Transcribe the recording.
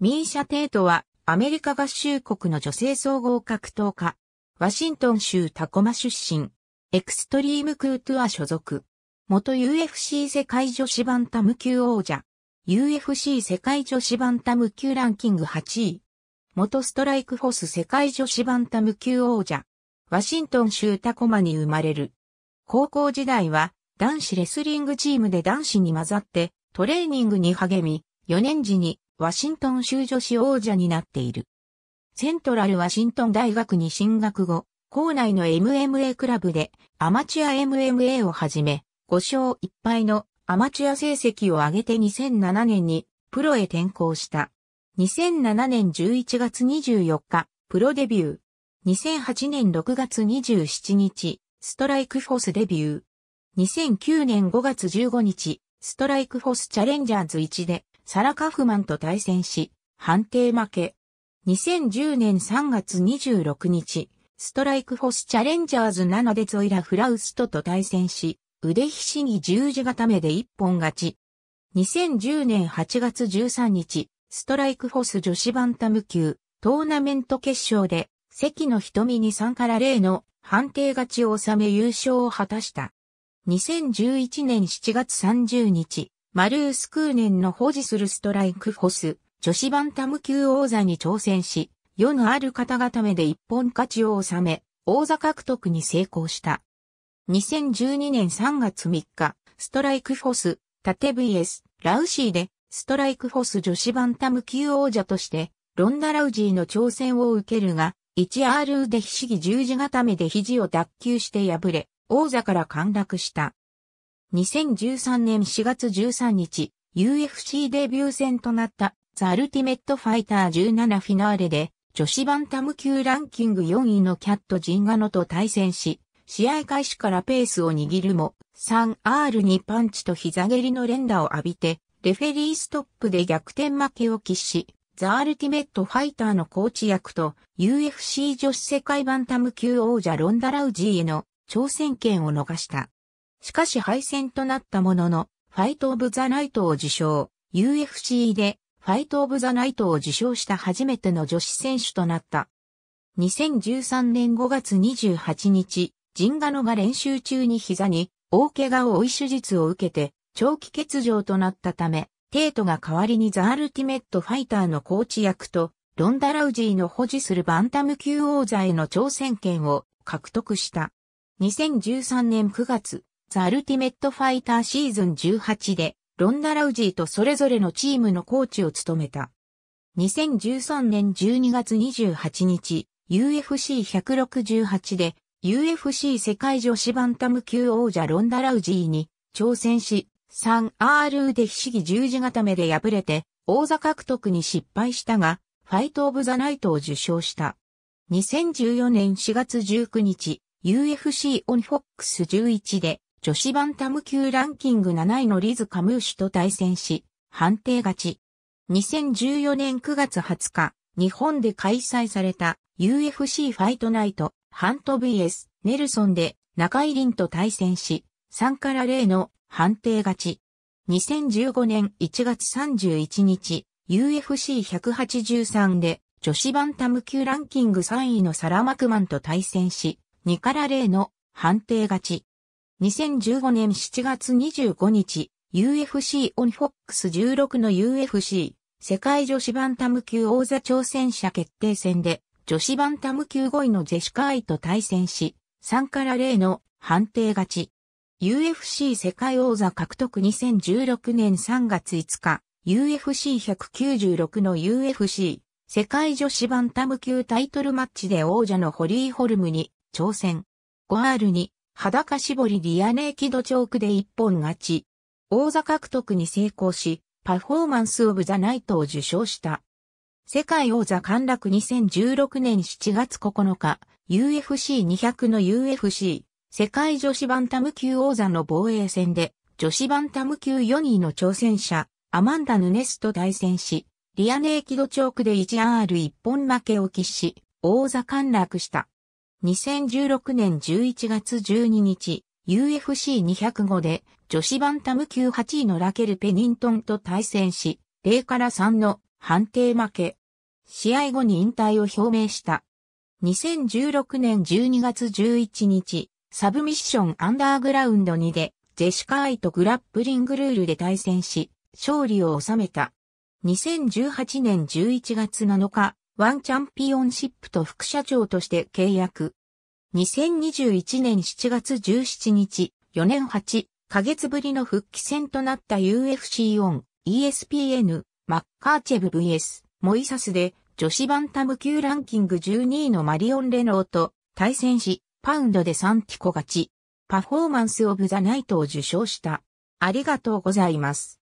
ミーシャ・テイトはアメリカ合衆国の女性総合格闘家。ワシントン州タコマ出身。エクストリームクートゥア所属。元 UFC 世界女子バンタム級王者。UFC 世界女子バンタム級ランキング8位。元ストライクフォス世界女子バンタム級王者。ワシントン州タコマに生まれる。高校時代は男子レスリングチームで男子に混ざってトレーニングに励み、4年時にワシントン州女子王者になっている。セントラルワシントン大学に進学後、校内の MMA クラブでアマチュア MMA をはじめ、5勝1敗のアマチュア成績を上げて2007年にプロへ転向した。2007年11月24日、プロデビュー。2008年6月27日、ストライクフォースデビュー。2009年5月15日、ストライクフォースチャレンジャーズ1でサラ・カフマンと対戦し、判定負け。2010年3月26日、ストライクフォスチャレンジャーズ7でゾイラ・フラウストと対戦し、腕ひしぎ十字固めで一本勝ち。2010年8月13日、ストライクフォス女子バンタム級、トーナメント決勝で、関の瞳に3から0の判定勝ちを収め優勝を果たした。2011年7月30日、マルースクーネンの保持するストライクフォス、女子バンタム級王座に挑戦し、世のある方々めで一本勝ちを収め、王座獲得に成功した。2012年3月3日、ストライクフォス、縦 VS、ラウシーで、ストライクフォス女子バンタム級王者として、ロンダ・ラウジーの挑戦を受けるが、1R でひしぎ十字固めで肘を脱臼して敗れ、王座から陥落した。2013年4月13日、UFC デビュー戦となったザ・アルティメット・ファイター17フィナーレで、女子バンタム級ランキング4位のキャット・ジンガノと対戦し、試合開始からペースを握るも、3R にパンチと膝蹴りの連打を浴びて、レフェリーストップで逆転負けを喫し、ザ・アルティメット・ファイターのコーチ役と UFC 女子世界バンタム級王者ロンダ・ラウジーへの挑戦権を逃した。しかし敗戦となったものの、ファイト・オブ・ザ・ナイトを受賞、UFC でファイト・オブ・ザ・ナイトを受賞した初めての女子選手となった。2013年5月28日、ジンガノが練習中に膝に大怪我を負い手術を受けて長期欠場となったため、テートが代わりにザ・アルティメット・ファイターのコーチ役とロンダ・ラウジーの保持するバンタム級王座への挑戦権を獲得した。2013年9月、ザ・アルティメット・ファイターシーズン18で、ロンダ・ラウジーとそれぞれのチームのコーチを務めた。2013年12月28日、UFC168 で、UFC 世界女子バンタム級王者ロンダ・ラウジーに挑戦し、3R で非試技十字固めで敗れて、王座獲得に失敗したが、ファイト・オブ・ザ・ナイトを受賞した。2014年4月19日、UFC オンフォックス11で女子バンタム級ランキング7位のリズ・カムーシュと対戦し、判定勝ち。2014年9月20日、日本で開催された UFC ファイトナイト、ハント VS、ネルソンで中井凛と対戦し、3から0の判定勝ち。2015年1月31日、UFC183 で女子バンタム級ランキング3位のサラ・マクマンと対戦し、2から0の判定勝ち。2015年7月25日、UFC オンフォックス16の UFC 世界女子バンタム級王座挑戦者決定戦で女子バンタム級5位のジェシカ・アイと対戦し3から0の判定勝ち。UFC 世界王座獲得2016年3月5日 UFC196 の UFC 世界女子バンタム級タイトルマッチで王者のホリーホルムに挑戦。5 r に、裸絞りリアネーキドチョークで一本勝ち。王座獲得に成功し、パフォーマンスオブザナイトを受賞した。世界王座陥落2016年7月9日、UFC200 の UFC 世界女子バンタム級王座の防衛戦で、女子バンタム級4位の挑戦者、アマンダ・ヌネスと対戦し、リアネーキドチョークで 1R1 本負けを喫し、王座陥落した。2016年11月12日、UFC205 で女子バンタム級8位のラケル・ペニントンと対戦し、0から3の判定負け。試合後に引退を表明した。2016年12月11日、サブミッションアンダーグラウンド2で、ジェシカ・アイとグラップリングルールで対戦し、勝利を収めた。2018年11月7日、ワンチャンピオンシップと副社長として契約。2021年7月17日、4年8ヶ月ぶりの復帰戦となった u f c オン、ESPN、マッカーチェブ VS、モイサスで女子バンタム級ランキング12位のマリオン・レノーと対戦し、パウンドでサンティコ勝ち、パフォーマンス・オブ・ザ・ナイトを受賞した。ありがとうございます。